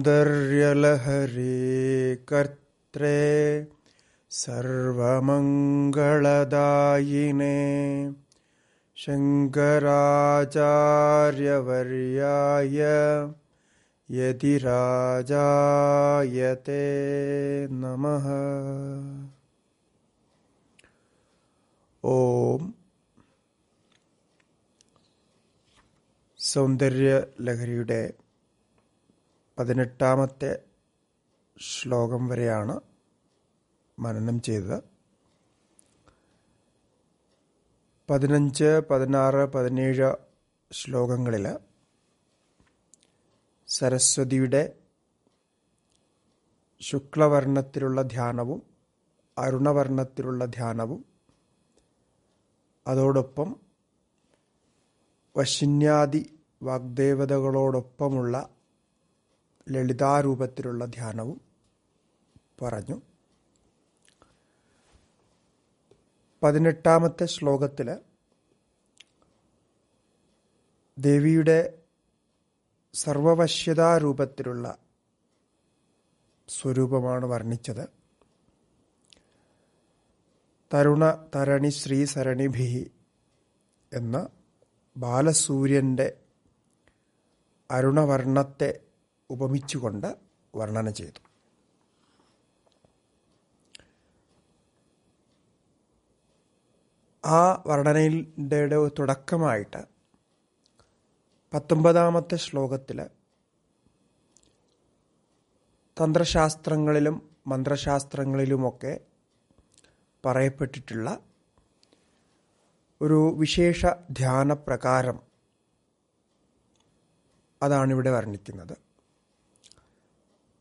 सौन्दर्यलहरे कर्त्रे सर्वमङ्गलदायिने शङ्कराचार्यवर्याय यतिराजायते नमः ॐ സൗന്ദര്യ ലഹരിയുടെ പതിനെട്ടാമത്തെ ശ്ലോകം വരെയാണ് മനനം ചെയ്തത് പതിനഞ്ച് പതിനാറ് പതിനേഴ് ശ്ലോകങ്ങളിൽ സരസ്വതിയുടെ ശുക്ലവർണ്ണത്തിലുള്ള ധ്യാനവും അരുണവർണ്ണത്തിലുള്ള ധ്യാനവും അതോടൊപ്പം വശിന്യാദി വാഗ്ദേവതകളോടൊപ്പമുള്ള ലളിതാരൂപത്തിലുള്ള ധ്യാനവും പറഞ്ഞു പതിനെട്ടാമത്തെ ശ്ലോകത്തിൽ ദേവിയുടെ സർവവശ്യതാരൂപത്തിലുള്ള സ്വരൂപമാണ് വർണ്ണിച്ചത് തരുണ തരണി ശ്രീ സരണിഭിഹി എന്ന ബാലസൂര്യൻ്റെ അരുണവർണ്ണത്തെ ഉപമിച്ചുകൊണ്ട് വർണ്ണന ചെയ്തു ആ വർണ്ണനയുടെ തുടക്കമായിട്ട് പത്തൊമ്പതാമത്തെ ശ്ലോകത്തിൽ തന്ത്രശാസ്ത്രങ്ങളിലും മന്ത്രശാസ്ത്രങ്ങളിലുമൊക്കെ പറയപ്പെട്ടിട്ടുള്ള ഒരു വിശേഷ ധ്യാനപ്രകാരം അതാണിവിടെ വർണ്ണിക്കുന്നത്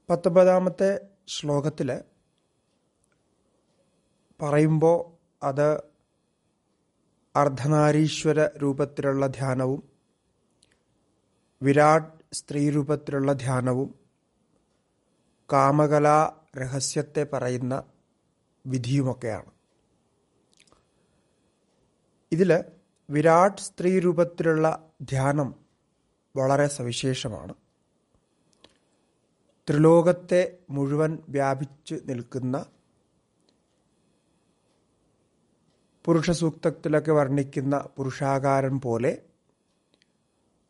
പത്തൊമ്പതാമത്തെ ശ്ലോകത്തിൽ പറയുമ്പോൾ അത് അർദ്ധനാരീശ്വര രൂപത്തിലുള്ള ധ്യാനവും വിരാട് സ്ത്രീ രൂപത്തിലുള്ള ധ്യാനവും കാമകലാ രഹസ്യത്തെ പറയുന്ന വിധിയുമൊക്കെയാണ് ഇതിൽ വിരാട് സ്ത്രീ രൂപത്തിലുള്ള ധ്യാനം വളരെ സവിശേഷമാണ് ത്രിലോകത്തെ മുഴുവൻ വ്യാപിച്ചു നിൽക്കുന്ന സൂക്തത്തിലൊക്കെ വർണ്ണിക്കുന്ന പുരുഷാകാരം പോലെ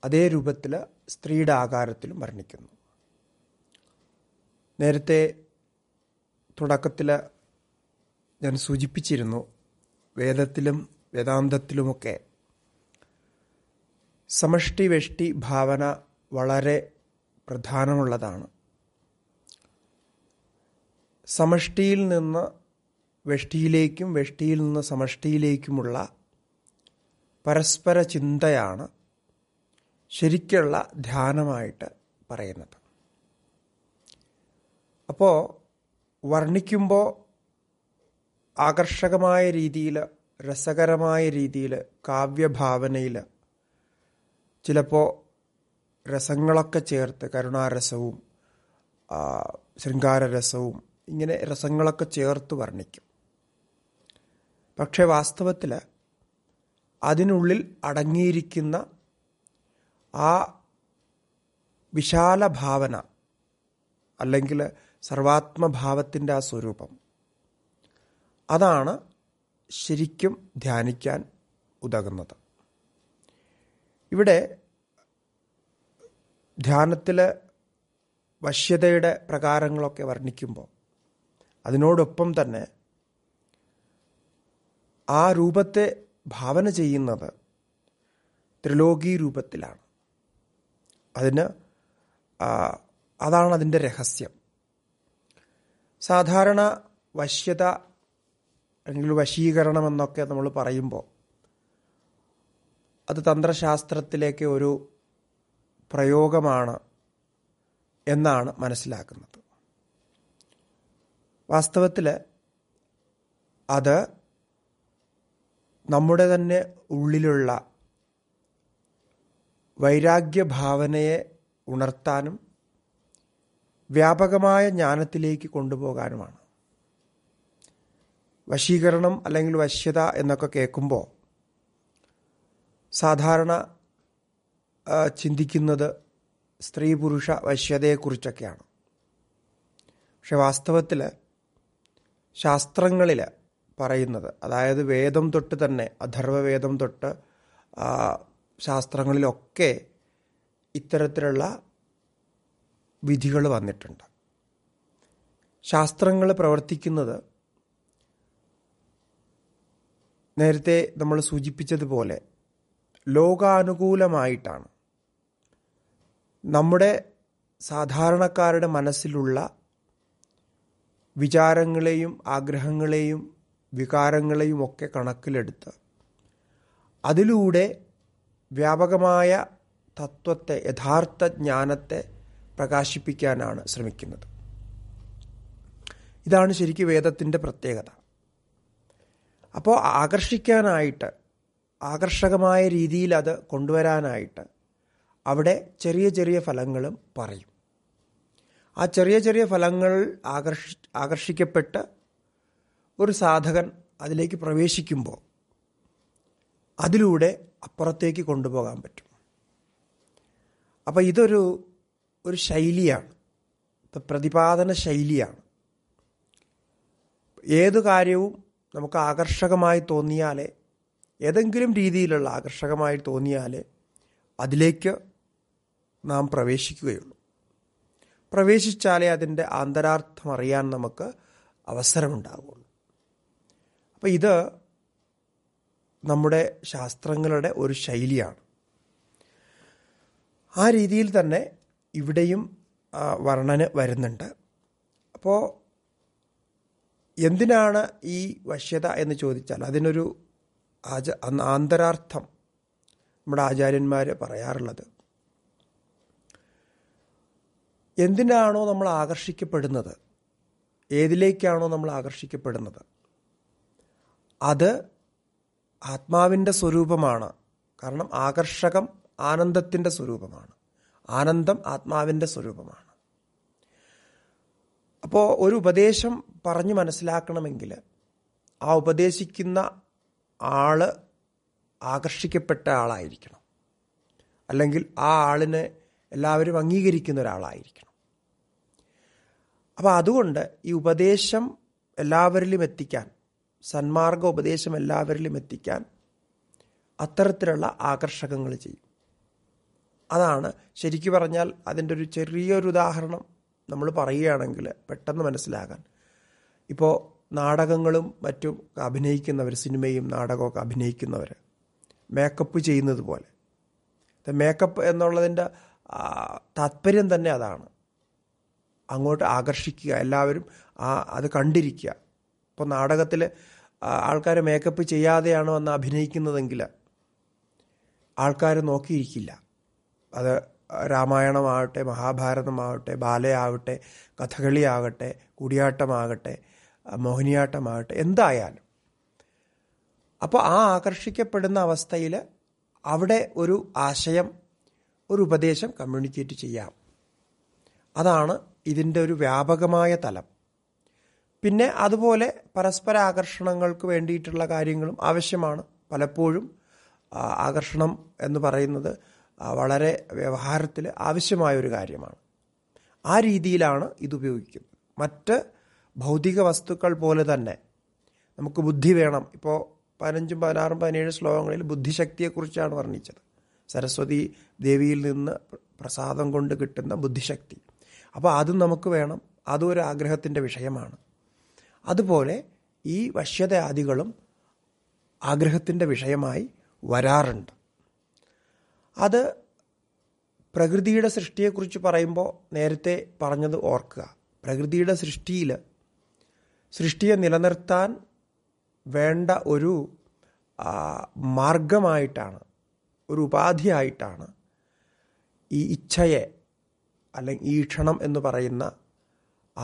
അതേ രൂപത്തിൽ സ്ത്രീയുടെ ആകാരത്തിലും വർണ്ണിക്കുന്നു നേരത്തെ തുടക്കത്തിൽ ഞാൻ സൂചിപ്പിച്ചിരുന്നു വേദത്തിലും വേദാന്തത്തിലുമൊക്കെ സമഷ്ടി വെഷ്ടി ഭാവന വളരെ പ്രധാനമുള്ളതാണ് സമഷ്ടിയിൽ നിന്ന് വെഷ്ടിയിലേക്കും വെഷ്ടിയിൽ നിന്ന് സമഷ്ടിയിലേക്കുമുള്ള പരസ്പര ചിന്തയാണ് ശരിക്കുള്ള ധ്യാനമായിട്ട് പറയുന്നത് അപ്പോൾ വർണ്ണിക്കുമ്പോൾ ആകർഷകമായ രീതിയിൽ രസകരമായ രീതിയിൽ കാവ്യഭാവനയിൽ ചിലപ്പോൾ രസങ്ങളൊക്കെ ചേർത്ത് കരുണാരസവും ശൃംഗാരരസവും ഇങ്ങനെ രസങ്ങളൊക്കെ ചേർത്ത് വർണ്ണിക്കും പക്ഷേ വാസ്തവത്തിൽ അതിനുള്ളിൽ അടങ്ങിയിരിക്കുന്ന ആ വിശാല ഭാവന അല്ലെങ്കിൽ സർവാത്മഭാവത്തിൻ്റെ ആ സ്വരൂപം അതാണ് ശരിക്കും ധ്യാനിക്കാൻ ഉതകുന്നത് ഇവിടെ ധ്യാനത്തിൽ വശ്യതയുടെ പ്രകാരങ്ങളൊക്കെ വർണ്ണിക്കുമ്പോൾ അതിനോടൊപ്പം തന്നെ ആ രൂപത്തെ ഭാവന ചെയ്യുന്നത് ത്രിലോകി രൂപത്തിലാണ് അതിന് അതാണ് അതിൻ്റെ രഹസ്യം സാധാരണ വശ്യത അല്ലെങ്കിൽ വശീകരണം എന്നൊക്കെ നമ്മൾ പറയുമ്പോൾ അത് തന്ത്രശാസ്ത്രത്തിലേക്ക് ഒരു പ്രയോഗമാണ് എന്നാണ് മനസ്സിലാക്കുന്നത് വാസ്തവത്തിൽ അത് നമ്മുടെ തന്നെ ഉള്ളിലുള്ള വൈരാഗ്യഭാവനയെ ഉണർത്താനും വ്യാപകമായ ജ്ഞാനത്തിലേക്ക് കൊണ്ടുപോകാനുമാണ് വശീകരണം അല്ലെങ്കിൽ വശ്യത എന്നൊക്കെ കേൾക്കുമ്പോൾ സാധാരണ ചിന്തിക്കുന്നത് സ്ത്രീ പുരുഷ വശ്യതയെക്കുറിച്ചൊക്കെയാണ് പക്ഷെ വാസ്തവത്തിൽ ശാസ്ത്രങ്ങളിൽ പറയുന്നത് അതായത് വേദം തൊട്ട് തന്നെ അഥർവവേദം തൊട്ട് ശാസ്ത്രങ്ങളിലൊക്കെ ഇത്തരത്തിലുള്ള വിധികൾ വന്നിട്ടുണ്ട് ശാസ്ത്രങ്ങൾ പ്രവർത്തിക്കുന്നത് നേരത്തെ നമ്മൾ സൂചിപ്പിച്ചതുപോലെ ലോകാനുകൂലമായിട്ടാണ് നമ്മുടെ സാധാരണക്കാരുടെ മനസ്സിലുള്ള വിചാരങ്ങളെയും ആഗ്രഹങ്ങളെയും വികാരങ്ങളെയും ഒക്കെ കണക്കിലെടുത്ത് അതിലൂടെ വ്യാപകമായ തത്വത്തെ യഥാർത്ഥ ജ്ഞാനത്തെ പ്രകാശിപ്പിക്കാനാണ് ശ്രമിക്കുന്നത് ഇതാണ് ശരിക്കും വേദത്തിൻ്റെ പ്രത്യേകത അപ്പോൾ ആകർഷിക്കാനായിട്ട് ആകർഷകമായ രീതിയിൽ അത് കൊണ്ടുവരാനായിട്ട് അവിടെ ചെറിയ ചെറിയ ഫലങ്ങളും പറയും ആ ചെറിയ ചെറിയ ഫലങ്ങൾ ആകർഷി ആകർഷിക്കപ്പെട്ട് ഒരു സാധകൻ അതിലേക്ക് പ്രവേശിക്കുമ്പോൾ അതിലൂടെ അപ്പുറത്തേക്ക് കൊണ്ടുപോകാൻ പറ്റും അപ്പം ഇതൊരു ഒരു ശൈലിയാണ് പ്രതിപാദന ശൈലിയാണ് ഏതു കാര്യവും നമുക്ക് ആകർഷകമായി തോന്നിയാലേ ഏതെങ്കിലും രീതിയിലുള്ള ആകർഷകമായി തോന്നിയാലേ അതിലേക്ക് നാം പ്രവേശിക്കുകയുള്ളൂ പ്രവേശിച്ചാലേ അതിൻ്റെ ആന്തരാർത്ഥം അറിയാൻ നമുക്ക് അവസരമുണ്ടാകുള്ളൂ അപ്പം ഇത് നമ്മുടെ ശാസ്ത്രങ്ങളുടെ ഒരു ശൈലിയാണ് ആ രീതിയിൽ തന്നെ ഇവിടെയും വർണ്ണന വരുന്നുണ്ട് അപ്പോൾ എന്തിനാണ് ഈ വശ്യത എന്ന് ചോദിച്ചാൽ അതിനൊരു ആച ആന്തരാർത്ഥം നമ്മുടെ ആചാര്യന്മാർ പറയാറുള്ളത് എന്തിനാണോ നമ്മൾ ആകർഷിക്കപ്പെടുന്നത് ഏതിലേക്കാണോ നമ്മൾ ആകർഷിക്കപ്പെടുന്നത് അത് ആത്മാവിൻ്റെ സ്വരൂപമാണ് കാരണം ആകർഷകം ആനന്ദത്തിൻ്റെ സ്വരൂപമാണ് ആനന്ദം ആത്മാവിൻ്റെ സ്വരൂപമാണ് അപ്പോൾ ഒരു ഉപദേശം പറഞ്ഞു മനസ്സിലാക്കണമെങ്കിൽ ആ ഉപദേശിക്കുന്ന ആള് ആകർഷിക്കപ്പെട്ട ആളായിരിക്കണം അല്ലെങ്കിൽ ആ ആളിനെ എല്ലാവരും അംഗീകരിക്കുന്ന ഒരാളായിരിക്കണം അപ്പോൾ അതുകൊണ്ട് ഈ ഉപദേശം എല്ലാവരിലും എത്തിക്കാൻ സന്മാർഗ ഉപദേശം എല്ലാവരിലും എത്തിക്കാൻ അത്തരത്തിലുള്ള ആകർഷകങ്ങൾ ചെയ്യും അതാണ് ശരിക്കു പറഞ്ഞാൽ അതിൻ്റെ ഒരു ചെറിയൊരു ഉദാഹരണം നമ്മൾ പറയുകയാണെങ്കിൽ പെട്ടെന്ന് മനസ്സിലാകാൻ ഇപ്പോൾ നാടകങ്ങളും മറ്റും അഭിനയിക്കുന്നവർ സിനിമയും നാടകമൊക്കെ അഭിനയിക്കുന്നവർ മേക്കപ്പ് ചെയ്യുന്നത് പോലെ മേക്കപ്പ് എന്നുള്ളതിൻ്റെ താത്പര്യം തന്നെ അതാണ് അങ്ങോട്ട് ആകർഷിക്കുക എല്ലാവരും ആ അത് കണ്ടിരിക്കുക ഇപ്പോൾ നാടകത്തിൽ ആൾക്കാരെ മേക്കപ്പ് ചെയ്യാതെയാണോ എന്ന് അഭിനയിക്കുന്നതെങ്കിൽ ആൾക്കാരെ നോക്കിയിരിക്കില്ല അത് രാമായണമാവട്ടെ മഹാഭാരതമാവട്ടെ ബാലയാവട്ടെ ആവട്ടെ കൂടിയാട്ടമാകട്ടെ മോഹിനിയാട്ടമാകട്ടെ എന്തായാലും അപ്പോൾ ആ ആകർഷിക്കപ്പെടുന്ന അവസ്ഥയിൽ അവിടെ ഒരു ആശയം ഒരു ഉപദേശം കമ്മ്യൂണിക്കേറ്റ് ചെയ്യാം അതാണ് ഇതിൻ്റെ ഒരു വ്യാപകമായ തലം പിന്നെ അതുപോലെ പരസ്പര ആകർഷണങ്ങൾക്ക് വേണ്ടിയിട്ടുള്ള കാര്യങ്ങളും ആവശ്യമാണ് പലപ്പോഴും ആകർഷണം എന്ന് പറയുന്നത് വളരെ വ്യവഹാരത്തിൽ ആവശ്യമായ ഒരു കാര്യമാണ് ആ രീതിയിലാണ് ഇത് ഉപയോഗിക്കുന്നത് മറ്റ് ഭൗതിക വസ്തുക്കൾ പോലെ തന്നെ നമുക്ക് ബുദ്ധി വേണം ഇപ്പോൾ പതിനഞ്ചും പതിനാറും പതിനേഴ് ശ്ലോകങ്ങളിൽ ബുദ്ധിശക്തിയെക്കുറിച്ചാണ് വർണ്ണിച്ചത് സരസ്വതി ദേവിയിൽ നിന്ന് പ്രസാദം കൊണ്ട് കിട്ടുന്ന ബുദ്ധിശക്തി അപ്പോൾ അതും നമുക്ക് വേണം അതും ഒരു ആഗ്രഹത്തിൻ്റെ വിഷയമാണ് അതുപോലെ ഈ വശ്യതയാദികളും ആഗ്രഹത്തിൻ്റെ വിഷയമായി വരാറുണ്ട് അത് പ്രകൃതിയുടെ സൃഷ്ടിയെക്കുറിച്ച് പറയുമ്പോൾ നേരത്തെ പറഞ്ഞത് ഓർക്കുക പ്രകൃതിയുടെ സൃഷ്ടിയിൽ സൃഷ്ടിയെ നിലനിർത്താൻ വേണ്ട ഒരു മാർഗമായിട്ടാണ് ഒരു ഉപാധിയായിട്ടാണ് ഈ ഇച്ഛയെ അല്ലെങ്കിൽ ഈക്ഷണം എന്ന് പറയുന്ന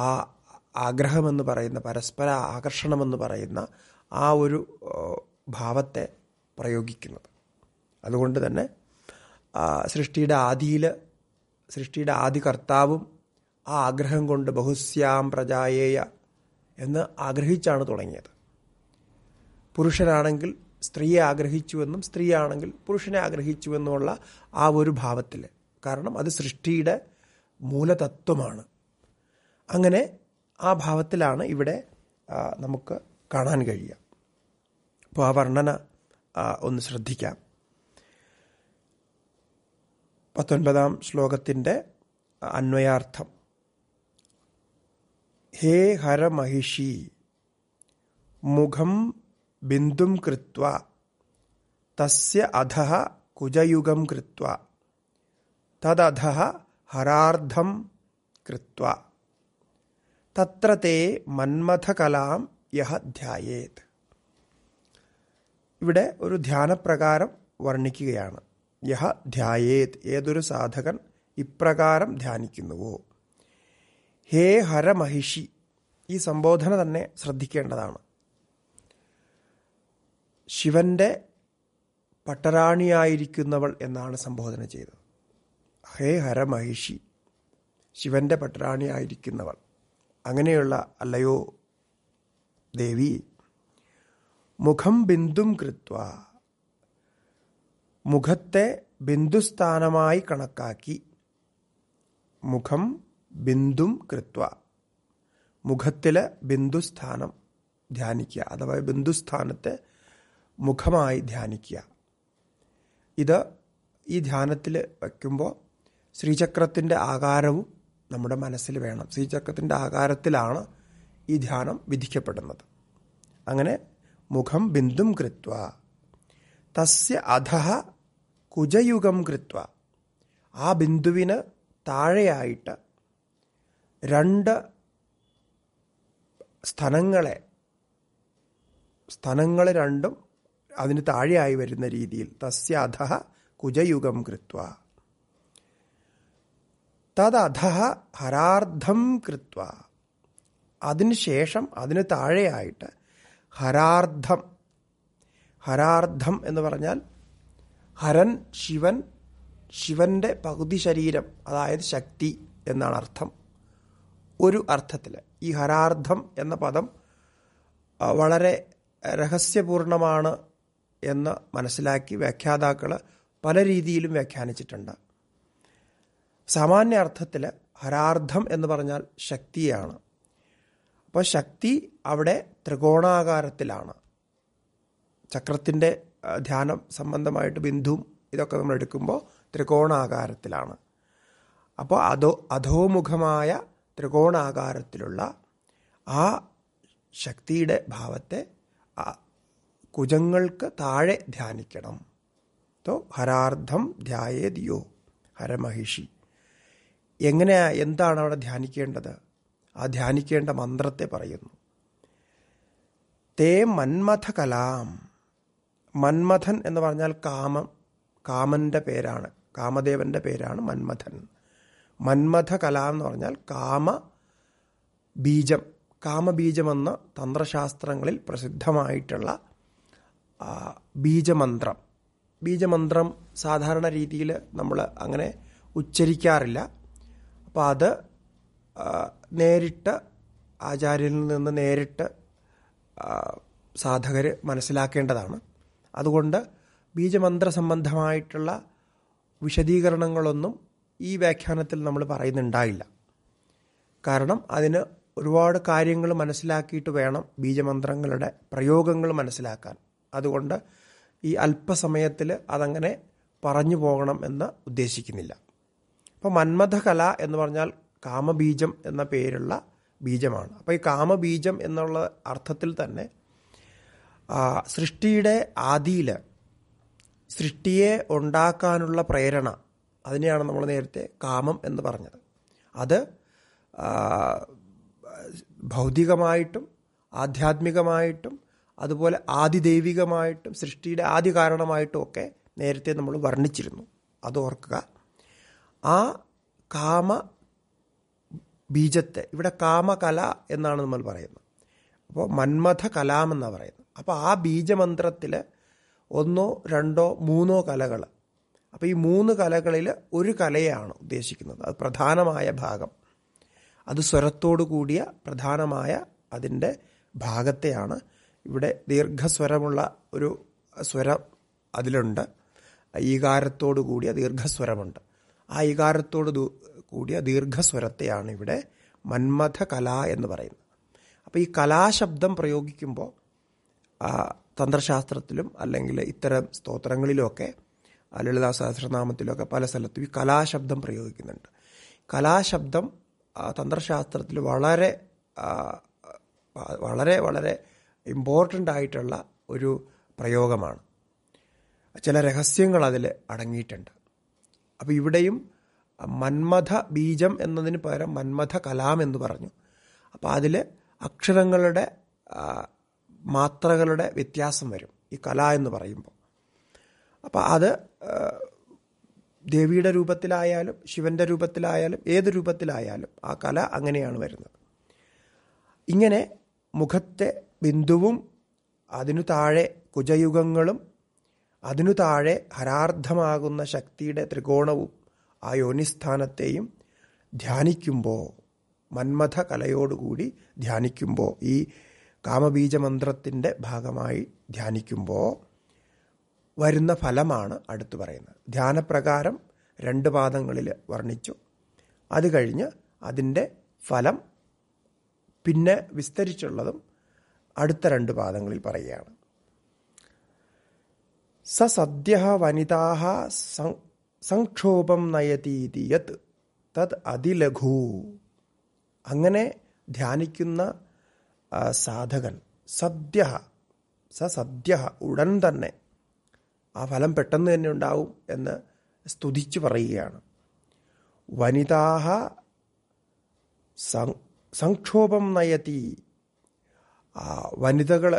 ആ ആഗ്രഹമെന്ന് പറയുന്ന പരസ്പര ആകർഷണമെന്ന് പറയുന്ന ആ ഒരു ഭാവത്തെ പ്രയോഗിക്കുന്നത് അതുകൊണ്ട് തന്നെ സൃഷ്ടിയുടെ ആദിയിൽ സൃഷ്ടിയുടെ ആദി കർത്താവും ആ ആഗ്രഹം കൊണ്ട് ബഹുസ്യാം പ്രജായേയ എന്ന് ആഗ്രഹിച്ചാണ് തുടങ്ങിയത് പുരുഷനാണെങ്കിൽ സ്ത്രീയെ ആഗ്രഹിച്ചുവെന്നും സ്ത്രീയാണെങ്കിൽ പുരുഷനെ ആഗ്രഹിച്ചുവെന്നുമുള്ള ആ ഒരു ഭാവത്തിൽ കാരണം അത് സൃഷ്ടിയുടെ മൂലതത്വമാണ് അങ്ങനെ ആ ഭാവത്തിലാണ് ഇവിടെ നമുക്ക് കാണാൻ കഴിയുക അപ്പോൾ ആ വർണ്ണന ഒന്ന് ശ്രദ്ധിക്കാം പത്തൊൻപതാം ശ്ലോകത്തിൻ്റെ അന്വയാർത്ഥം ഹേ മഹിഷി മുഖം ബിന്ദും കൃത്വ തസ്യ അധ കുജയുഗം കൃത്വ തദധ ഹരാർദ്ധം കൃത്വ തത്രത്തെ മന്മഥകലാം യഹ ധ്യായേത് ഇവിടെ ഒരു ധ്യാനപ്രകാരം വർണ്ണിക്കുകയാണ് യഹ ധ്യായേത് ഏതൊരു സാധകൻ ഇപ്രകാരം ധ്യാനിക്കുന്നുവോ ഹേ ഹരമഹിഷി ഈ സംബോധന തന്നെ ശ്രദ്ധിക്കേണ്ടതാണ് ശിവന്റെ പട്ടരാണിയായിരിക്കുന്നവൾ എന്നാണ് സംബോധന ചെയ്തത് ഹേ ഹര മഹിഷി ശിവന്റെ പട്ടാണിയായിരിക്കുന്നവൾ അങ്ങനെയുള്ള അല്ലയോ ദേവി മുഖം ബിന്ദും കൃത്വ മുഖത്തെ ബിന്ദുസ്ഥാനമായി കണക്കാക്കി മുഖം ബിന്ദും കൃത്വ മുഖത്തിലെ ബിന്ദുസ്ഥാനം ധ്യാനിക്കുക അഥവാ ബിന്ദുസ്ഥാനത്തെ മുഖമായി ധ്യാനിക്കുക ഇത് ഈ ധ്യാനത്തിൽ വയ്ക്കുമ്പോൾ ശ്രീചക്രത്തിൻ്റെ ആകാരവും നമ്മുടെ മനസ്സിൽ വേണം ശ്രീചക്രത്തിൻ്റെ ആകാരത്തിലാണ് ഈ ധ്യാനം വിധിക്കപ്പെടുന്നത് അങ്ങനെ മുഖം ബിന്ദും കൃത്വ തസ്യ അധഹ കുജയുഗം കൃത്വ ആ ബിന്ദുവിന് താഴെയായിട്ട് രണ്ട് സ്ഥലങ്ങളെ സ്ഥലങ്ങൾ രണ്ടും അതിന് താഴെയായി വരുന്ന രീതിയിൽ തസ്യ അധഹ കുജയുഗം കൃത്വ തദധ ഹരാർത്ഥം കൃത്വ അതിനുശേഷം അതിന് താഴെയായിട്ട് ഹരാർത്ഥം ഹരാർത്ഥം എന്ന് പറഞ്ഞാൽ ഹരൻ ശിവൻ ശിവന്റെ പകുതി ശരീരം അതായത് ശക്തി എന്നാണ് അർത്ഥം ഒരു അർത്ഥത്തിൽ ഈ ഹരാർത്ഥം എന്ന പദം വളരെ രഹസ്യപൂർണമാണ് എന്ന് മനസ്സിലാക്കി വ്യാഖ്യാതാക്കൾ പല രീതിയിലും വ്യാഖ്യാനിച്ചിട്ടുണ്ട് സാമാന്യ അർത്ഥത്തിൽ ഹരാർത്ഥം എന്ന് പറഞ്ഞാൽ ശക്തിയാണ് അപ്പോൾ ശക്തി അവിടെ ത്രികോണാകാരത്തിലാണ് ചക്രത്തിൻ്റെ ധ്യാനം സംബന്ധമായിട്ട് ബിന്ദുവും ഇതൊക്കെ നമ്മൾ എടുക്കുമ്പോൾ ത്രികോണാകാരത്തിലാണ് അപ്പോൾ അധോ അധോമുഖമായ ത്രികോണാകാരത്തിലുള്ള ആ ശക്തിയുടെ ഭാവത്തെ കുജങ്ങൾക്ക് താഴെ ധ്യാനിക്കണം തോ ഹരാർത്ഥം ദിയോ ഹരമഹിഷി എങ്ങനെ എന്താണ് അവിടെ ധ്യാനിക്കേണ്ടത് ആ ധ്യാനിക്കേണ്ട മന്ത്രത്തെ പറയുന്നു തേ മന്മഥ കലാം മന്മഥൻ എന്ന് പറഞ്ഞാൽ കാമം കാമന്റെ പേരാണ് കാമദേവന്റെ പേരാണ് മന്മഥൻ മന്മഥ കലാം എന്ന് പറഞ്ഞാൽ കാമ ബീജം കാമബീജമെന്ന തന്ത്രശാസ്ത്രങ്ങളിൽ പ്രസിദ്ധമായിട്ടുള്ള ബീജമന്ത്രം ബീജമന്ത്രം സാധാരണ രീതിയിൽ നമ്മൾ അങ്ങനെ ഉച്ചരിക്കാറില്ല അപ്പം അത് നേരിട്ട് ആചാര്യനിൽ നിന്ന് നേരിട്ട് സാധകർ മനസ്സിലാക്കേണ്ടതാണ് അതുകൊണ്ട് ബീജമന്ത്ര സംബന്ധമായിട്ടുള്ള വിശദീകരണങ്ങളൊന്നും ഈ വ്യാഖ്യാനത്തിൽ നമ്മൾ പറയുന്നുണ്ടായില്ല കാരണം അതിന് ഒരുപാട് കാര്യങ്ങൾ മനസ്സിലാക്കിയിട്ട് വേണം ബീജമന്ത്രങ്ങളുടെ പ്രയോഗങ്ങൾ മനസ്സിലാക്കാൻ അതുകൊണ്ട് ഈ അല്പസമയത്തിൽ അതങ്ങനെ പറഞ്ഞു പോകണം എന്ന് ഉദ്ദേശിക്കുന്നില്ല അപ്പോൾ മന്മഥകല എന്ന് പറഞ്ഞാൽ കാമബീജം എന്ന പേരുള്ള ബീജമാണ് അപ്പോൾ ഈ കാമബീജം എന്നുള്ള അർത്ഥത്തിൽ തന്നെ സൃഷ്ടിയുടെ ആദിയിൽ സൃഷ്ടിയെ ഉണ്ടാക്കാനുള്ള പ്രേരണ അതിനെയാണ് നമ്മൾ നേരത്തെ കാമം എന്ന് പറഞ്ഞത് അത് ഭൗതികമായിട്ടും ആധ്യാത്മികമായിട്ടും അതുപോലെ ആദിദൈവികമായിട്ടും സൃഷ്ടിയുടെ ആദ്യ കാരണമായിട്ടും ഒക്കെ നേരത്തെ നമ്മൾ വർണ്ണിച്ചിരുന്നു അത് ഓർക്കുക ആ കാമ ബീജത്തെ ഇവിടെ കാമകല എന്നാണ് നമ്മൾ പറയുന്നത് അപ്പോൾ മന്മഥ കലാമെന്നാണ് പറയുന്നത് അപ്പോൾ ആ ബീജമന്ത്രത്തിൽ ഒന്നോ രണ്ടോ മൂന്നോ കലകൾ അപ്പോൾ ഈ മൂന്ന് കലകളിൽ ഒരു കലയാണ് ഉദ്ദേശിക്കുന്നത് അത് പ്രധാനമായ ഭാഗം അത് സ്വരത്തോടു കൂടിയ പ്രധാനമായ അതിൻ്റെ ഭാഗത്തെയാണ് ഇവിടെ ദീർഘസ്വരമുള്ള ഒരു സ്വരം അതിലുണ്ട് ഈകാരത്തോടു കൂടിയ ദീർഘസ്വരമുണ്ട് ആ ഇകാരത്തോട് കൂടിയ ദീർഘസ്വരത്തെയാണ് ഇവിടെ മന്മഥ കല എന്ന് പറയുന്നത് അപ്പോൾ ഈ കലാശബ്ദം പ്രയോഗിക്കുമ്പോൾ തന്ത്രശാസ്ത്രത്തിലും അല്ലെങ്കിൽ ഇത്തരം സ്തോത്രങ്ങളിലുമൊക്കെ ലളിതാ സഹസ്രനാമത്തിലൊക്കെ പല സ്ഥലത്തും ഈ കലാശബ്ദം പ്രയോഗിക്കുന്നുണ്ട് കലാശബ്ദം തന്ത്രശാസ്ത്രത്തിൽ വളരെ വളരെ വളരെ ഇമ്പോർട്ടൻ്റ് ആയിട്ടുള്ള ഒരു പ്രയോഗമാണ് ചില രഹസ്യങ്ങൾ അതിൽ അടങ്ങിയിട്ടുണ്ട് അപ്പോൾ ഇവിടെയും മന്മഥ ബീജം എന്നതിന് പകരം മന്മഥ കലാം എന്ന് പറഞ്ഞു അപ്പോൾ അതിൽ അക്ഷരങ്ങളുടെ മാത്രകളുടെ വ്യത്യാസം വരും ഈ കല എന്ന് പറയുമ്പോൾ അപ്പോൾ അത് ദേവിയുടെ രൂപത്തിലായാലും ശിവന്റെ രൂപത്തിലായാലും ഏത് രൂപത്തിലായാലും ആ കല അങ്ങനെയാണ് വരുന്നത് ഇങ്ങനെ മുഖത്തെ ബിന്ദുവും അതിനു താഴെ കുജയുഗങ്ങളും അതിനു താഴെ ഹരാർത്ഥമാകുന്ന ശക്തിയുടെ ത്രികോണവും ആ യോനിസ്ഥാനത്തെയും ധ്യാനിക്കുമ്പോൾ മന്മഥ കലയോടുകൂടി ധ്യാനിക്കുമ്പോൾ ഈ കാമബീജമന്ത്രത്തിൻ്റെ ഭാഗമായി ധ്യാനിക്കുമ്പോൾ വരുന്ന ഫലമാണ് അടുത്തു പറയുന്നത് ധ്യാനപ്രകാരം രണ്ട് പാദങ്ങളിൽ വർണ്ണിച്ചു അത് കഴിഞ്ഞ് അതിൻ്റെ ഫലം പിന്നെ വിസ്തരിച്ചുള്ളതും അടുത്ത രണ്ട് പാദങ്ങളിൽ പറയുകയാണ് സ സദ്യ വനിതാ സംക്ഷോഭം നയതീതി യത് തത് അതിലഘു അങ്ങനെ ധ്യാനിക്കുന്ന സാധകൻ സദ്യ സ സദ്യ ഉടൻ തന്നെ ആ ഫലം പെട്ടെന്ന് തന്നെ ഉണ്ടാവും എന്ന് സ്തുതിച്ചു പറയുകയാണ് വനിതാഹ സംക്ഷോഭം നയത്തി വനിതകൾ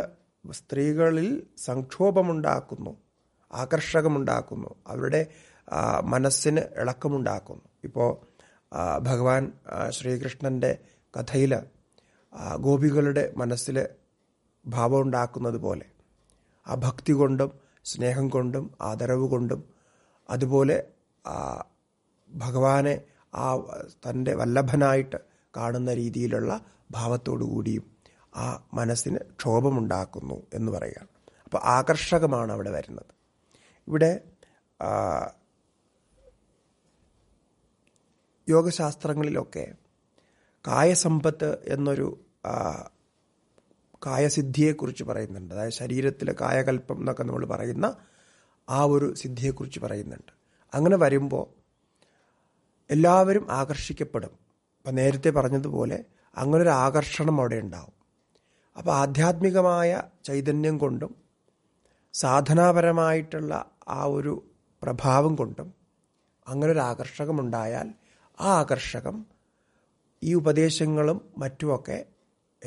സ്ത്രീകളിൽ സംക്ഷോഭമുണ്ടാക്കുന്നു ആകർഷകമുണ്ടാക്കുന്നു അവരുടെ മനസ്സിന് ഇളക്കമുണ്ടാക്കുന്നു ഇപ്പോൾ ഭഗവാൻ ശ്രീകൃഷ്ണൻ്റെ കഥയിൽ ഗോപികളുടെ മനസ്സിൽ ഭാവം ഉണ്ടാക്കുന്നത് പോലെ ആ ഭക്തി കൊണ്ടും സ്നേഹം കൊണ്ടും ആദരവ് കൊണ്ടും അതുപോലെ ഭഗവാനെ ആ തൻ്റെ വല്ലഭനായിട്ട് കാണുന്ന രീതിയിലുള്ള ഭാവത്തോടു കൂടിയും ആ മനസ്സിന് ക്ഷോഭമുണ്ടാക്കുന്നു എന്ന് പറയുക അപ്പോൾ ആകർഷകമാണ് അവിടെ വരുന്നത് ഇവിടെ യോഗശാസ്ത്രങ്ങളിലൊക്കെ കായസമ്പത്ത് എന്നൊരു കായസിദ്ധിയെക്കുറിച്ച് പറയുന്നുണ്ട് അതായത് ശരീരത്തിലെ കായകൽപ്പം എന്നൊക്കെ നമ്മൾ പറയുന്ന ആ ഒരു സിദ്ധിയെക്കുറിച്ച് പറയുന്നുണ്ട് അങ്ങനെ വരുമ്പോൾ എല്ലാവരും ആകർഷിക്കപ്പെടും അപ്പം നേരത്തെ പറഞ്ഞതുപോലെ അങ്ങനൊരു ആകർഷണം അവിടെ ഉണ്ടാവും അപ്പോൾ ആധ്യാത്മികമായ ചൈതന്യം കൊണ്ടും സാധനാപരമായിട്ടുള്ള ആ ഒരു പ്രഭാവം കൊണ്ടും അങ്ങനെ ഒരു ആകർഷകമുണ്ടായാൽ ആ ആകർഷകം ഈ ഉപദേശങ്ങളും മറ്റുമൊക്കെ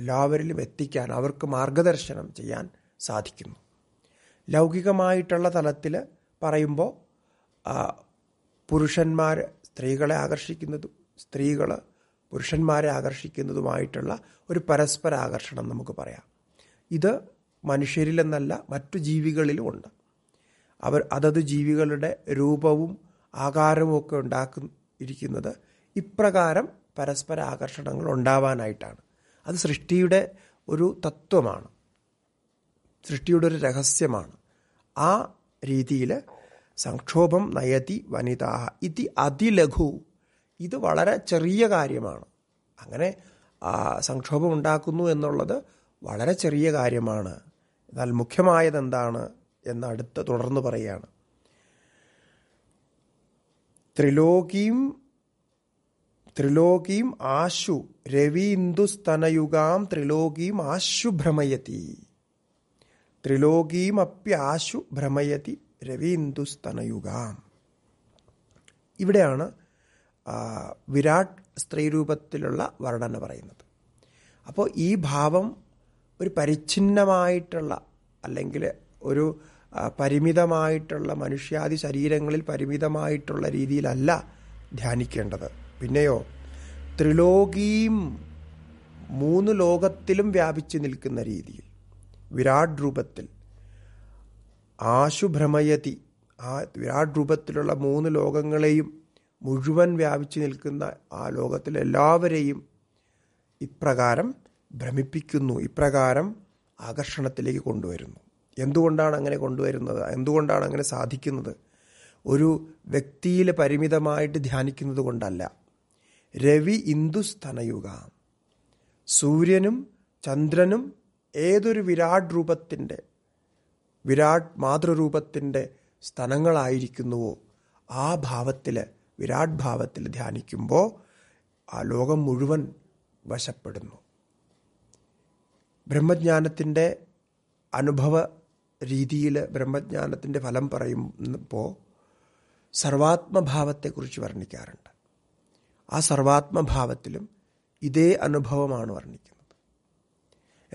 എല്ലാവരിലും എത്തിക്കാൻ അവർക്ക് മാർഗദർശനം ചെയ്യാൻ സാധിക്കുന്നു ലൗകികമായിട്ടുള്ള തലത്തിൽ പറയുമ്പോൾ പുരുഷന്മാർ സ്ത്രീകളെ ആകർഷിക്കുന്നതും സ്ത്രീകൾ പുരുഷന്മാരെ ആകർഷിക്കുന്നതുമായിട്ടുള്ള ഒരു പരസ്പര ആകർഷണം നമുക്ക് പറയാം ഇത് മനുഷ്യരിലെന്നല്ല മറ്റു ജീവികളിലും ഉണ്ട് അവർ അതത് ജീവികളുടെ രൂപവും ആകാരവും ഒക്കെ ഉണ്ടാക്കി ഇരിക്കുന്നത് ഇപ്രകാരം പരസ്പര ആകർഷണങ്ങൾ ഉണ്ടാവാനായിട്ടാണ് അത് സൃഷ്ടിയുടെ ഒരു തത്വമാണ് സൃഷ്ടിയുടെ ഒരു രഹസ്യമാണ് ആ രീതിയിൽ സംക്ഷോഭം നയതി വനിതാ ഇത് അതിലഘു ഇത് വളരെ ചെറിയ കാര്യമാണ് അങ്ങനെ സംക്ഷോഭം ഉണ്ടാക്കുന്നു എന്നുള്ളത് വളരെ ചെറിയ കാര്യമാണ് എന്നാൽ മുഖ്യമായതെന്താണ് എന്താണ് എന്ന് അടുത്ത തുടർന്ന് പറയുകയാണ് ത്രിലോകിയും ത്രിലോകിയും ആശു രവീന്ദുസ്തനയുഗാം ത്രിലോകിയും ആശു ഭ്രമയതി ത്രിലോകീം ആശു ഭ്രമയതി രവീന്ദുസ്തനയുഗാം ഇവിടെയാണ് വിരാട് സ്ത്രീരൂപത്തിലുള്ള വർണ്ണന പറയുന്നത് അപ്പോൾ ഈ ഭാവം ഒരു പരിച്ഛിന്നമായിട്ടുള്ള അല്ലെങ്കിൽ ഒരു പരിമിതമായിട്ടുള്ള മനുഷ്യാദി ശരീരങ്ങളിൽ പരിമിതമായിട്ടുള്ള രീതിയിലല്ല ധ്യാനിക്കേണ്ടത് പിന്നെയോ ത്രിലോകീം മൂന്ന് ലോകത്തിലും വ്യാപിച്ചു നിൽക്കുന്ന രീതിയിൽ വിരാട് രൂപത്തിൽ ആശുഭ്രമയതി ആ വിരാട് രൂപത്തിലുള്ള മൂന്ന് ലോകങ്ങളെയും മുഴുവൻ വ്യാപിച്ചു നിൽക്കുന്ന ആ ലോകത്തിലെല്ലാവരെയും ഇപ്രകാരം ഭ്രമിപ്പിക്കുന്നു ഇപ്രകാരം ആകർഷണത്തിലേക്ക് കൊണ്ടുവരുന്നു എന്തുകൊണ്ടാണ് അങ്ങനെ കൊണ്ടുവരുന്നത് എന്തുകൊണ്ടാണ് അങ്ങനെ സാധിക്കുന്നത് ഒരു വ്യക്തിയിൽ പരിമിതമായിട്ട് ധ്യാനിക്കുന്നത് കൊണ്ടല്ല രവി ഇന്ദുസ്തനയുക സൂര്യനും ചന്ദ്രനും ഏതൊരു വിരാട് രൂപത്തിൻ്റെ വിരാട് മാതൃരൂപത്തിൻ്റെ സ്തനങ്ങളായിരിക്കുന്നുവോ ആ ഭാവത്തിൽ വിരാട് ഭാവത്തിൽ ധ്യാനിക്കുമ്പോൾ ആ ലോകം മുഴുവൻ വശപ്പെടുന്നു ബ്രഹ്മജ്ഞാനത്തിൻ്റെ അനുഭവ രീതിയിൽ ബ്രഹ്മജ്ഞാനത്തിൻ്റെ ഫലം പറയുമ്പോൾ സർവാത്മഭാവത്തെക്കുറിച്ച് വർണ്ണിക്കാറുണ്ട് ആ സർവാത്മഭാവത്തിലും ഇതേ അനുഭവമാണ് വർണ്ണിക്കുന്നത്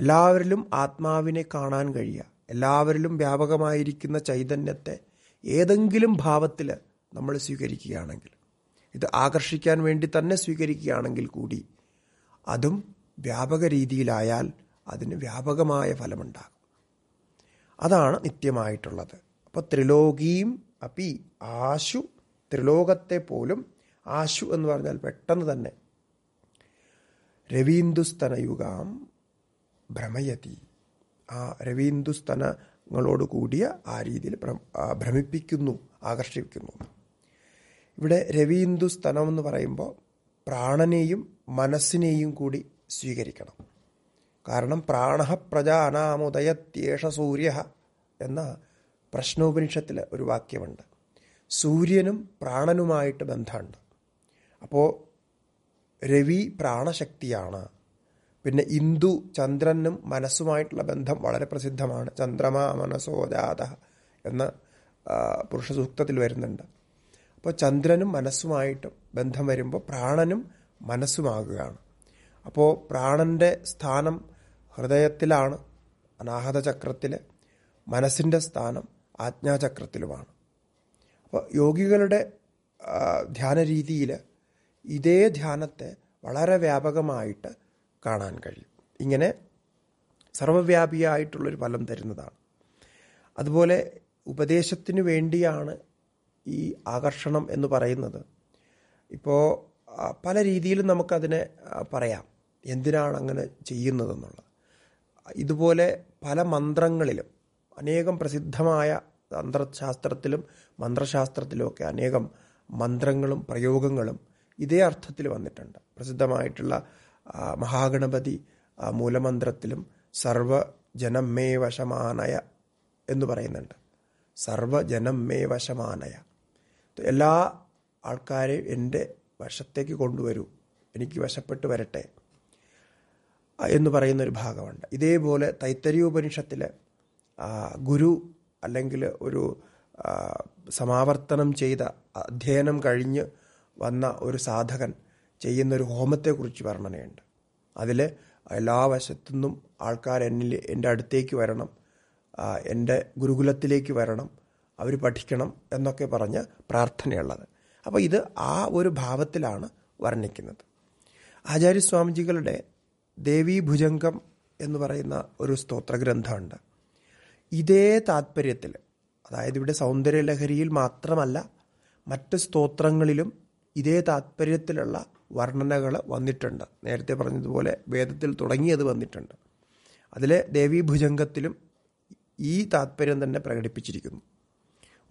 എല്ലാവരിലും ആത്മാവിനെ കാണാൻ കഴിയുക എല്ലാവരിലും വ്യാപകമായിരിക്കുന്ന ചൈതന്യത്തെ ഏതെങ്കിലും ഭാവത്തിൽ നമ്മൾ സ്വീകരിക്കുകയാണെങ്കിൽ ഇത് ആകർഷിക്കാൻ വേണ്ടി തന്നെ സ്വീകരിക്കുകയാണെങ്കിൽ കൂടി അതും വ്യാപക രീതിയിലായാൽ അതിന് വ്യാപകമായ ഫലമുണ്ടാകും അതാണ് നിത്യമായിട്ടുള്ളത് അപ്പോൾ ത്രിലോകിയും അപ്പി ആശു ത്രിലോകത്തെ പോലും ആശു എന്ന് പറഞ്ഞാൽ പെട്ടെന്ന് തന്നെ രവീന്ദുസ്തനയുഗാം ഭ്രമയതി ആ രവീന്ദുസ്തനങ്ങളോട് കൂടിയ ആ രീതിയിൽ ഭ്രമിപ്പിക്കുന്നു ആകർഷിപ്പിക്കുന്നു ഇവിടെ രവീന്ദുസ്തനം എന്ന് പറയുമ്പോൾ പ്രാണനെയും മനസ്സിനെയും കൂടി സ്വീകരിക്കണം കാരണം പ്രാണ പ്രജാനാമുദയത്യേഷ സൂര്യ എന്ന പ്രശ്നോപനിഷത്തിൽ ഒരു വാക്യമുണ്ട് സൂര്യനും പ്രാണനുമായിട്ട് ബന്ധമുണ്ട് അപ്പോൾ രവി പ്രാണശക്തിയാണ് പിന്നെ ഇന്ദു ചന്ദ്രനും മനസ്സുമായിട്ടുള്ള ബന്ധം വളരെ പ്രസിദ്ധമാണ് ചന്ദ്രമ മനസോജാത എന്ന പുരുഷസൂക്തത്തിൽ വരുന്നുണ്ട് അപ്പോൾ ചന്ദ്രനും മനസ്സുമായിട്ട് ബന്ധം വരുമ്പോൾ പ്രാണനും മനസ്സുമാകുകയാണ് അപ്പോൾ പ്രാണൻ്റെ സ്ഥാനം ഹൃദയത്തിലാണ് അനാഹത ചക്രത്തിൽ മനസ്സിൻ്റെ സ്ഥാനം ആജ്ഞാചക്രത്തിലുമാണ് അപ്പോൾ യോഗികളുടെ ധ്യാന രീതിയിൽ ഇതേ ധ്യാനത്തെ വളരെ വ്യാപകമായിട്ട് കാണാൻ കഴിയും ഇങ്ങനെ സർവവ്യാപിയായിട്ടുള്ളൊരു ഫലം തരുന്നതാണ് അതുപോലെ ഉപദേശത്തിന് വേണ്ടിയാണ് ഈ ആകർഷണം എന്ന് പറയുന്നത് ഇപ്പോൾ പല രീതിയിലും നമുക്കതിനെ പറയാം എന്തിനാണ് അങ്ങനെ ചെയ്യുന്നതെന്നുള്ളത് ഇതുപോലെ പല മന്ത്രങ്ങളിലും അനേകം പ്രസിദ്ധമായ തന്ത്രശാസ്ത്രത്തിലും ഒക്കെ അനേകം മന്ത്രങ്ങളും പ്രയോഗങ്ങളും ഇതേ അർത്ഥത്തിൽ വന്നിട്ടുണ്ട് പ്രസിദ്ധമായിട്ടുള്ള മഹാഗണപതി മൂലമന്ത്രത്തിലും സർവ മേ വശമാനയ എന്ന് പറയുന്നുണ്ട് സർവജനം മേ വശമാനയ എല്ലാ ആൾക്കാരെയും എൻ്റെ വശത്തേക്ക് കൊണ്ടുവരൂ എനിക്ക് വശപ്പെട്ട് വരട്ടെ എന്ന് പറയുന്ന ഒരു ഭാഗമുണ്ട് ഇതേപോലെ ഉപനിഷത്തിൽ ഗുരു അല്ലെങ്കിൽ ഒരു സമാവർത്തനം ചെയ്ത അധ്യയനം കഴിഞ്ഞ് വന്ന ഒരു സാധകൻ ചെയ്യുന്നൊരു ഹോമത്തെക്കുറിച്ച് വർണ്ണനയുണ്ട് അതിൽ എല്ലാ വശത്തു നിന്നും ആൾക്കാർ എന്നിൽ എൻ്റെ അടുത്തേക്ക് വരണം എൻ്റെ ഗുരുകുലത്തിലേക്ക് വരണം അവർ പഠിക്കണം എന്നൊക്കെ പറഞ്ഞ് പ്രാർത്ഥനയുള്ളത് അപ്പോൾ ഇത് ആ ഒരു ഭാവത്തിലാണ് വർണ്ണിക്കുന്നത് ആചാര്യസ്വാമിജികളുടെ ദേവീഭുജംഗം എന്ന് പറയുന്ന ഒരു സ്തോത്രഗ്രന്ഥമുണ്ട് ഇതേ താത്പര്യത്തിൽ അതായത് ഇവിടെ സൗന്ദര്യലഹരിയിൽ മാത്രമല്ല മറ്റ് സ്തോത്രങ്ങളിലും ഇതേ താത്പര്യത്തിലുള്ള വർണ്ണനകൾ വന്നിട്ടുണ്ട് നേരത്തെ പറഞ്ഞതുപോലെ വേദത്തിൽ തുടങ്ങിയത് വന്നിട്ടുണ്ട് അതിലെ ദേവീഭുജംഗത്തിലും ഈ താത്പര്യം തന്നെ പ്രകടിപ്പിച്ചിരിക്കുന്നു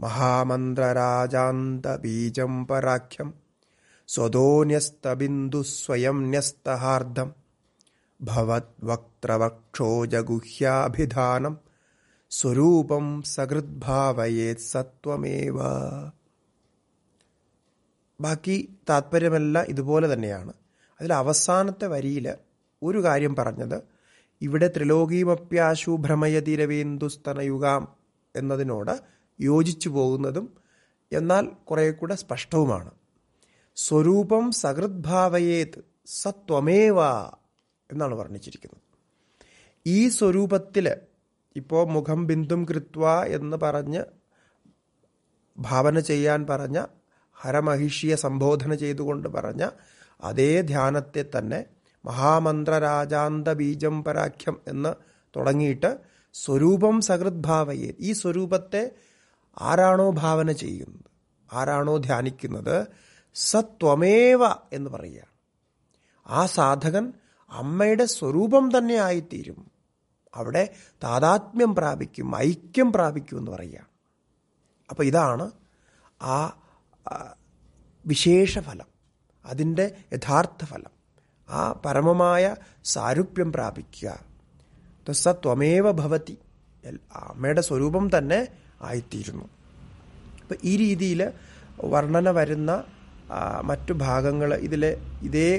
മഹാമന്ത്രരാജാന്ത ബീജം പരാഖ്യം സ്വതോന്യസ്ത ബിന്ദു സ്വയം ന്യസ്തഹാർദ്ധം ഭവത്വക്ത്രവക്ഷോജഗുഹ്യാഭിധാനം ജഗുഹ്യാഭിധാനം സ്വരൂപം സഹൃദ്ഭാവയേത് സത്വമേവ ബാക്കി താത്പര്യമെല്ലാം ഇതുപോലെ തന്നെയാണ് അതിൽ അവസാനത്തെ വരിയിൽ ഒരു കാര്യം പറഞ്ഞത് ഇവിടെ ത്രിലോകീമപ്യാശു ഭ്രമയതി എന്നതിനോട് യോജിച്ചു പോകുന്നതും എന്നാൽ കുറേ കൂടെ സ്പഷ്ടവുമാണ് സ്വരൂപം സകൃത്ഭാവയേത് സത്വമേവ എന്നാണ് വർണ്ണിച്ചിരിക്കുന്നത് ഈ സ്വരൂപത്തിൽ ഇപ്പോൾ മുഖം ബിന്ദും കൃത്വ എന്ന് പറഞ്ഞ് ഭാവന ചെയ്യാൻ പറഞ്ഞ ഹരമഹിഷിയെ സംബോധന ചെയ്തുകൊണ്ട് പറഞ്ഞ അതേ ധ്യാനത്തെ തന്നെ മഹാമന്ത്രരാജാന്ത ബീജം പരാഖ്യം എന്ന് തുടങ്ങിയിട്ട് സ്വരൂപം സഹൃദ്ഭാവയെ ഈ സ്വരൂപത്തെ ആരാണോ ഭാവന ചെയ്യുന്നത് ആരാണോ ധ്യാനിക്കുന്നത് സത്വമേവ എന്ന് പറയുക ആ സാധകൻ അമ്മയുടെ സ്വരൂപം തന്നെ ആയിത്തീരും അവിടെ താതാത്മ്യം പ്രാപിക്കും ഐക്യം പ്രാപിക്കും എന്ന് പറയുക അപ്പോൾ ഇതാണ് ആ വിശേഷഫലം അതിൻ്റെ യഥാർത്ഥ ഫലം ആ പരമമായ സാരൂപ്യം പ്രാപിക്കുക സത്വമേവ ഭവതി അമ്മയുടെ സ്വരൂപം തന്നെ ആയിത്തീരുന്നു അപ്പം ഈ രീതിയിൽ വർണ്ണന വരുന്ന മറ്റു ഭാഗങ്ങൾ ഇതിലെ ഇതേ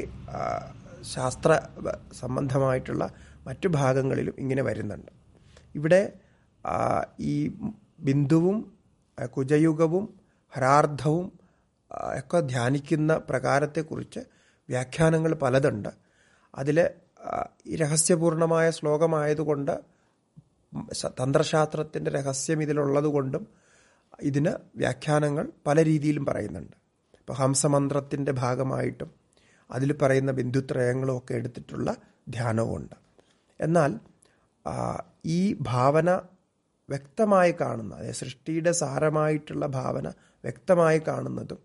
ശാസ്ത്ര സംബന്ധമായിട്ടുള്ള മറ്റു ഭാഗങ്ങളിലും ഇങ്ങനെ വരുന്നുണ്ട് ഇവിടെ ഈ ബിന്ദുവും കുജയുഗവും ഹരാർത്ഥവും ഒക്കെ ധ്യാനിക്കുന്ന പ്രകാരത്തെക്കുറിച്ച് വ്യാഖ്യാനങ്ങൾ പലതുണ്ട് അതിൽ രഹസ്യപൂർണമായ ശ്ലോകമായതുകൊണ്ട് തന്ത്രശാസ്ത്രത്തിൻ്റെ രഹസ്യം ഇതിലുള്ളതുകൊണ്ടും ഇതിന് വ്യാഖ്യാനങ്ങൾ പല രീതിയിലും പറയുന്നുണ്ട് ഇപ്പോൾ ഹംസമന്ത്രത്തിൻ്റെ ഭാഗമായിട്ടും അതിൽ പറയുന്ന ബിന്ദുത്രയങ്ങളും എടുത്തിട്ടുള്ള ധ്യാനവുമുണ്ട് എന്നാൽ ഈ ഭാവന വ്യക്തമായി കാണുന്ന അതായത് സൃഷ്ടിയുടെ സാരമായിട്ടുള്ള ഭാവന വ്യക്തമായി കാണുന്നതും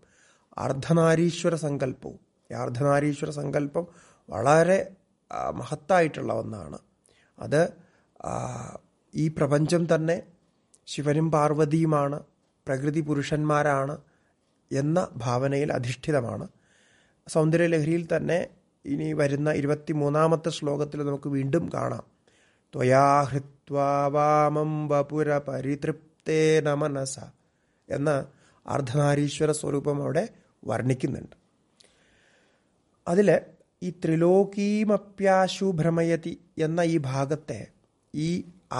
അർദ്ധനാരീശ്വര സങ്കല്പവും ഈ അർദ്ധനാരീശ്വര സങ്കല്പം വളരെ മഹത്തായിട്ടുള്ള ഒന്നാണ് അത് ഈ പ്രപഞ്ചം തന്നെ ശിവനും പാർവതിയുമാണ് പ്രകൃതി പുരുഷന്മാരാണ് എന്ന ഭാവനയിൽ അധിഷ്ഠിതമാണ് സൗന്ദര്യലഹരിയിൽ തന്നെ ഇനി വരുന്ന ഇരുപത്തി മൂന്നാമത്തെ ശ്ലോകത്തിൽ നമുക്ക് വീണ്ടും കാണാം ത്വയാ ഹൃത്വാമം വപുര പരിതൃപ്തേ നമനസ എന്ന അർദ്ധനാരീശ്വര സ്വരൂപം അവിടെ വർണ്ണിക്കുന്നുണ്ട് അതിൽ ഈ ത്രിലോകീമപ്യാശു ഭ്രമയതി എന്ന ഈ ഭാഗത്തെ ഈ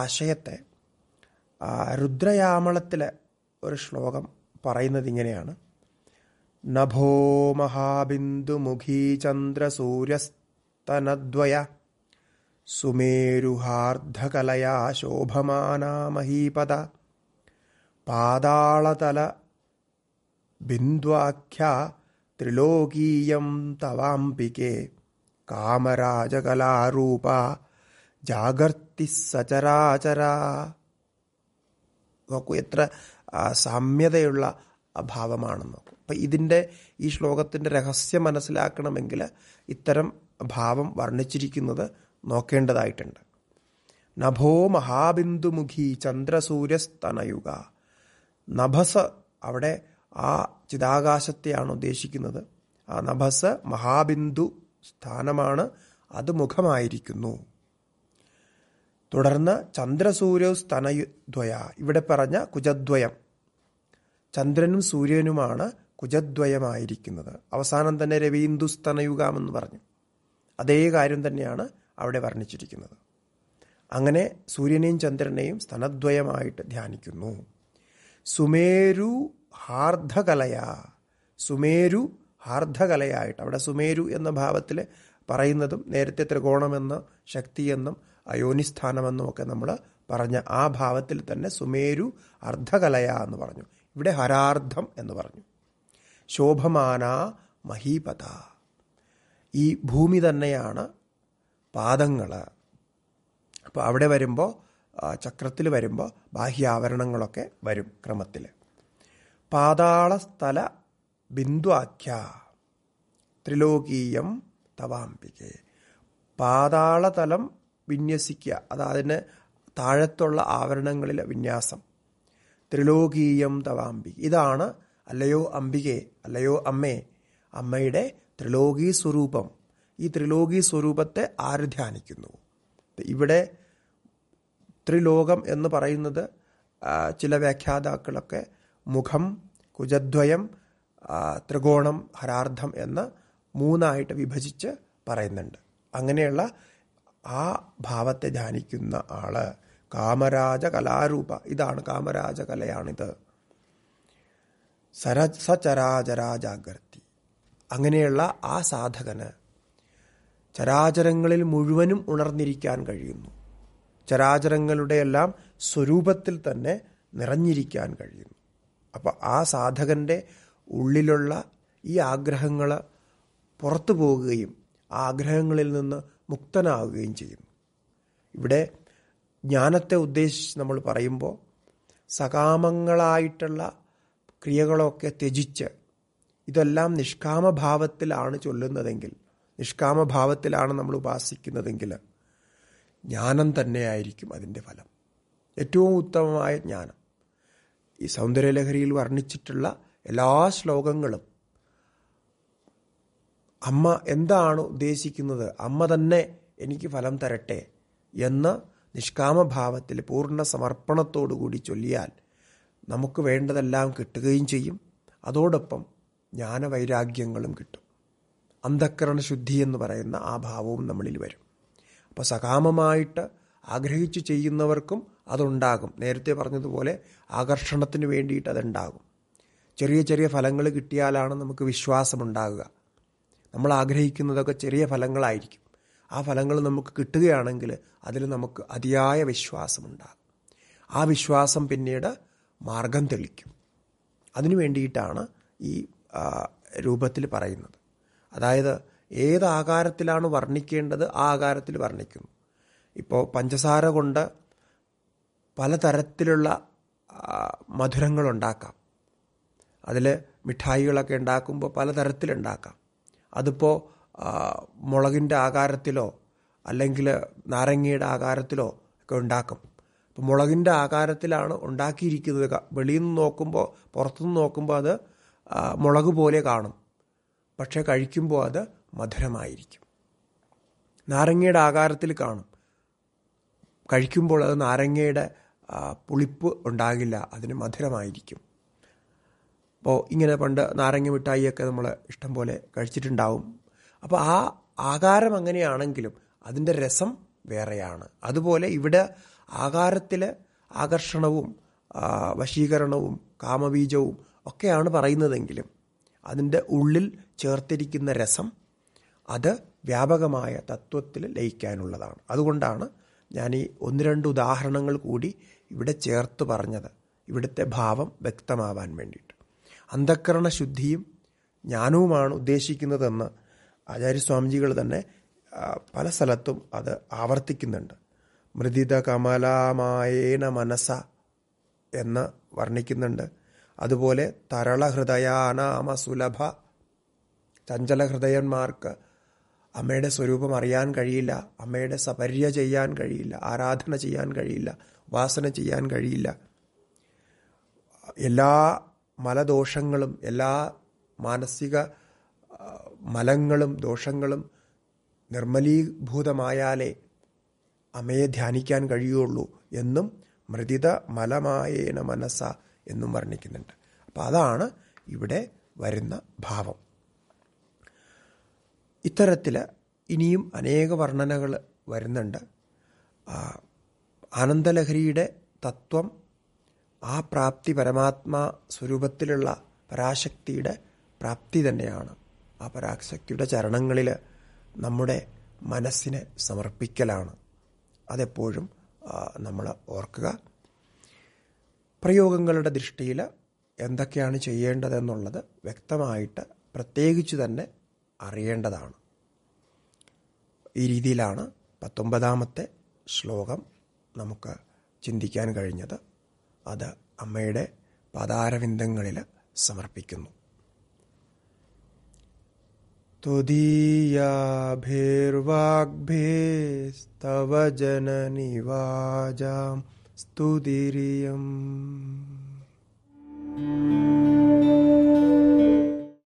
ആശയത്തെ രുദ്രയാമളത്തിലെ ഒരു ശ്ലോകം പറയുന്നത് ഇങ്ങനെയാണ് നഭോ മഹാബിന്ദുമുഖീചന്ദ്രസൂര്യസ്തനദ്വയ സുമേരുഹാർദ്ധകലയാ ശോഭമാനാമഹീപദ പാതാളതല ബിന്ദ്വാഖ്യാ ത്രിലോകീയം തവാംബികേ കാമരാജകലാരൂപ ജാഗർത്തി സചരാചരാ നോക്കൂ എത്ര സാമ്യതയുള്ള അഭാവമാണെന്നോ അപ്പം ഇതിൻ്റെ ഈ ശ്ലോകത്തിൻ്റെ രഹസ്യം മനസ്സിലാക്കണമെങ്കിൽ ഇത്തരം ഭാവം വർണ്ണിച്ചിരിക്കുന്നത് നോക്കേണ്ടതായിട്ടുണ്ട് നഭോ മഹാബിന്ദുമുഖി ചന്ദ്രസൂര്യസ്തനയുക നഭസ് അവിടെ ആ ചിതാകാശത്തെയാണ് ഉദ്ദേശിക്കുന്നത് ആ നഭസ് മഹാബിന്ദു സ്ഥാനമാണ് അത് മുഖമായിരിക്കുന്നു തുടർന്ന് ചന്ദ്രസൂര്യ ദ്വയ ഇവിടെ പറഞ്ഞ കുജദ്വയം ചന്ദ്രനും സൂര്യനുമാണ് കുജദ്വയമായിരിക്കുന്നത് അവസാനം തന്നെ രവീന്ദുസ്തനയുഗാമെന്ന് പറഞ്ഞു അതേ കാര്യം തന്നെയാണ് അവിടെ വർണ്ണിച്ചിരിക്കുന്നത് അങ്ങനെ സൂര്യനെയും ചന്ദ്രനെയും സ്തനദ്വയമായിട്ട് ധ്യാനിക്കുന്നു സുമേരു ഹാർദ്ധകലയ സുമേരു ഹാർദ്ധകലയായിട്ട് അവിടെ സുമേരു എന്ന ഭാവത്തിൽ പറയുന്നതും നേരത്തെ ത്രികോണമെന്ന ശക്തിയെന്നും അയോനിസ്ഥാനമെന്നും ഒക്കെ നമ്മൾ പറഞ്ഞ ആ ഭാവത്തിൽ തന്നെ സുമേരു അർദ്ധകലയ എന്ന് പറഞ്ഞു ഇവിടെ ഹരാർദ്ധം എന്ന് പറഞ്ഞു ശോഭമാന മഹീപത ഈ ഭൂമി തന്നെയാണ് പാദങ്ങൾ അപ്പോൾ അവിടെ വരുമ്പോൾ ചക്രത്തിൽ വരുമ്പോൾ ബാഹ്യാവരണങ്ങളൊക്കെ വരും ക്രമത്തിൽ പാതാളസ്ഥല ബിന്ദുവാഖ്യ ത്രിലോകീയം തവാംബികെ പാതാളതലം വിന്യസിക്കുക അത് താഴത്തുള്ള ആവരണങ്ങളിലെ വിന്യാസം ത്രിലോകീയം തവാംബി ഇതാണ് അല്ലയോ അംബികെ അല്ലയോ അമ്മേ അമ്മയുടെ ത്രിലോകി സ്വരൂപം ഈ ത്രിലോകി സ്വരൂപത്തെ ആര് ധ്യാനിക്കുന്നു ഇവിടെ ത്രിലോകം എന്ന് പറയുന്നത് ചില വ്യാഖ്യാതാക്കളൊക്കെ മുഖം കുജദ്വയം ത്രികോണം ഹരാർത്ഥം എന്ന് മൂന്നായിട്ട് വിഭജിച്ച് പറയുന്നുണ്ട് അങ്ങനെയുള്ള ആ ഭാവത്തെ ധ്യാനിക്കുന്ന ആള് കാമരാജ കലാരൂപ ഇതാണ് കാമരാജ കലയാണിത് സര സചരാചരാജാഗ്രതി അങ്ങനെയുള്ള ആ സാധകന് ചരാചരങ്ങളിൽ മുഴുവനും ഉണർന്നിരിക്കാൻ കഴിയുന്നു ചരാചരങ്ങളുടെ എല്ലാം സ്വരൂപത്തിൽ തന്നെ നിറഞ്ഞിരിക്കാൻ കഴിയുന്നു അപ്പോൾ ആ സാധകൻ്റെ ഉള്ളിലുള്ള ഈ ആഗ്രഹങ്ങൾ പുറത്തു പോകുകയും ആഗ്രഹങ്ങളിൽ നിന്ന് മുക്തനാവുകയും ചെയ്യുന്നു ഇവിടെ ജ്ഞാനത്തെ ഉദ്ദേശിച്ച് നമ്മൾ പറയുമ്പോൾ സകാമങ്ങളായിട്ടുള്ള ക്രിയകളൊക്കെ ത്യജിച്ച് ഇതെല്ലാം നിഷ്കാമഭാവത്തിലാണ് ചൊല്ലുന്നതെങ്കിൽ നിഷ്കാമഭാവത്തിലാണ് നമ്മൾ ഉപാസിക്കുന്നതെങ്കിൽ ജ്ഞാനം തന്നെയായിരിക്കും അതിൻ്റെ ഫലം ഏറ്റവും ഉത്തമമായ ജ്ഞാനം ഈ സൗന്ദര്യലഹരിയിൽ വർണ്ണിച്ചിട്ടുള്ള എല്ലാ ശ്ലോകങ്ങളും അമ്മ എന്താണ് ഉദ്ദേശിക്കുന്നത് അമ്മ തന്നെ എനിക്ക് ഫലം തരട്ടെ എന്ന് നിഷ്കാമഭാവത്തിൽ പൂർണ്ണ സമർപ്പണത്തോടുകൂടി ചൊല്ലിയാൽ നമുക്ക് വേണ്ടതെല്ലാം കിട്ടുകയും ചെയ്യും അതോടൊപ്പം ജ്ഞാനവൈരാഗ്യങ്ങളും കിട്ടും അന്ധക്കരണ ശുദ്ധി എന്ന് പറയുന്ന ആ ഭാവവും നമ്മളിൽ വരും അപ്പോൾ സകാമമായിട്ട് ആഗ്രഹിച്ച് ചെയ്യുന്നവർക്കും അതുണ്ടാകും നേരത്തെ പറഞ്ഞതുപോലെ ആകർഷണത്തിന് വേണ്ടിയിട്ട് അതുണ്ടാകും ചെറിയ ചെറിയ ഫലങ്ങൾ കിട്ടിയാലാണ് നമുക്ക് വിശ്വാസമുണ്ടാകുക നമ്മൾ ആഗ്രഹിക്കുന്നതൊക്കെ ചെറിയ ഫലങ്ങളായിരിക്കും ആ ഫലങ്ങൾ നമുക്ക് കിട്ടുകയാണെങ്കിൽ അതിൽ നമുക്ക് അതിയായ വിശ്വാസമുണ്ടാകും ആ വിശ്വാസം പിന്നീട് മാർഗം തെളിക്കും അതിനു വേണ്ടിയിട്ടാണ് ഈ രൂപത്തിൽ പറയുന്നത് അതായത് ഏത് ആകാരത്തിലാണ് വർണ്ണിക്കേണ്ടത് ആ ആകാരത്തിൽ വർണ്ണിക്കുന്നു ഇപ്പോൾ പഞ്ചസാര കൊണ്ട് പലതരത്തിലുള്ള മധുരങ്ങൾ ഉണ്ടാക്കാം അതിൽ മിഠായികളൊക്കെ ഉണ്ടാക്കുമ്പോൾ പലതരത്തിലുണ്ടാക്കാം അതിപ്പോൾ മുളകിൻ്റെ ആകാരത്തിലോ അല്ലെങ്കിൽ നാരങ്ങയുടെ ആകാരത്തിലോ ഒക്കെ ഉണ്ടാക്കും ഇപ്പം മുളകിൻ്റെ ആകാരത്തിലാണ് ഉണ്ടാക്കിയിരിക്കുന്നത് വെളിയിൽ നിന്ന് നോക്കുമ്പോൾ പുറത്തുനിന്ന് നോക്കുമ്പോൾ അത് മുളക് പോലെ കാണും പക്ഷേ കഴിക്കുമ്പോൾ അത് മധുരമായിരിക്കും നാരങ്ങയുടെ ആകാരത്തിൽ കാണും കഴിക്കുമ്പോൾ അത് നാരങ്ങയുടെ പുളിപ്പ് ഉണ്ടാകില്ല അതിന് മധുരമായിരിക്കും അപ്പോൾ ഇങ്ങനെ പണ്ട് നാരങ്ങ മിഠായിയൊക്കെ നമ്മൾ ഇഷ്ടം പോലെ കഴിച്ചിട്ടുണ്ടാവും അപ്പോൾ ആ ആകാരം അങ്ങനെയാണെങ്കിലും അതിൻ്റെ രസം വേറെയാണ് അതുപോലെ ഇവിടെ ആകാരത്തിലെ ആകർഷണവും വശീകരണവും കാമബീജവും ഒക്കെയാണ് പറയുന്നതെങ്കിലും അതിൻ്റെ ഉള്ളിൽ ചേർത്തിരിക്കുന്ന രസം അത് വ്യാപകമായ തത്വത്തിൽ ലയിക്കാനുള്ളതാണ് അതുകൊണ്ടാണ് ഞാൻ ഈ ഒന്ന് രണ്ട് ഉദാഹരണങ്ങൾ കൂടി ഇവിടെ ചേർത്ത് പറഞ്ഞത് ഇവിടുത്തെ ഭാവം വ്യക്തമാവാൻ വേണ്ടിയിട്ട് അന്ധക്കരണ ശുദ്ധിയും ജ്ഞാനവുമാണ് ഉദ്ദേശിക്കുന്നതെന്ന് ആചാര്യസ്വാമിജികൾ തന്നെ പല സ്ഥലത്തും അത് ആവർത്തിക്കുന്നുണ്ട് മൃദിത കമലാമായേന മനസ എന്ന് വർണ്ണിക്കുന്നുണ്ട് അതുപോലെ തരള ഹൃദയാനാമ സുലഭ ചഞ്ചല ഹൃദയന്മാർക്ക് അമ്മയുടെ സ്വരൂപം അറിയാൻ കഴിയില്ല അമ്മയുടെ സപര്യ ചെയ്യാൻ കഴിയില്ല ആരാധന ചെയ്യാൻ കഴിയില്ല ഉപാസന ചെയ്യാൻ കഴിയില്ല എല്ലാ മലദോഷങ്ങളും എല്ലാ മാനസിക മലങ്ങളും ദോഷങ്ങളും നിർമ്മലീഭൂതമായാലേ അമ്മയെ ധ്യാനിക്കാൻ കഴിയുള്ളൂ എന്നും മൃദിത മലമായേന മനസ്സ എന്നും വർണ്ണിക്കുന്നുണ്ട് അപ്പം അതാണ് ഇവിടെ വരുന്ന ഭാവം ഇത്തരത്തിൽ ഇനിയും അനേക വർണ്ണനകൾ വരുന്നുണ്ട് ആനന്ദലഹരിയുടെ തത്വം ആ പ്രാപ്തി പരമാത്മാ സ്വരൂപത്തിലുള്ള പരാശക്തിയുടെ പ്രാപ്തി തന്നെയാണ് ആ പരാശക്തിയുടെ ചരണങ്ങളിൽ നമ്മുടെ മനസ്സിനെ സമർപ്പിക്കലാണ് അതെപ്പോഴും നമ്മൾ ഓർക്കുക പ്രയോഗങ്ങളുടെ ദൃഷ്ടിയിൽ എന്തൊക്കെയാണ് ചെയ്യേണ്ടതെന്നുള്ളത് വ്യക്തമായിട്ട് പ്രത്യേകിച്ച് തന്നെ അറിയേണ്ടതാണ് ഈ രീതിയിലാണ് പത്തൊമ്പതാമത്തെ ശ്ലോകം നമുക്ക് ചിന്തിക്കാൻ കഴിഞ്ഞത് അത് അമ്മയുടെ പദാരവിന്ദങ്ങളിൽ സമർപ്പിക്കുന്നു तुदीयाभिर्वाग्भिस्तव तो जननि वाजां स्तुतिरियम्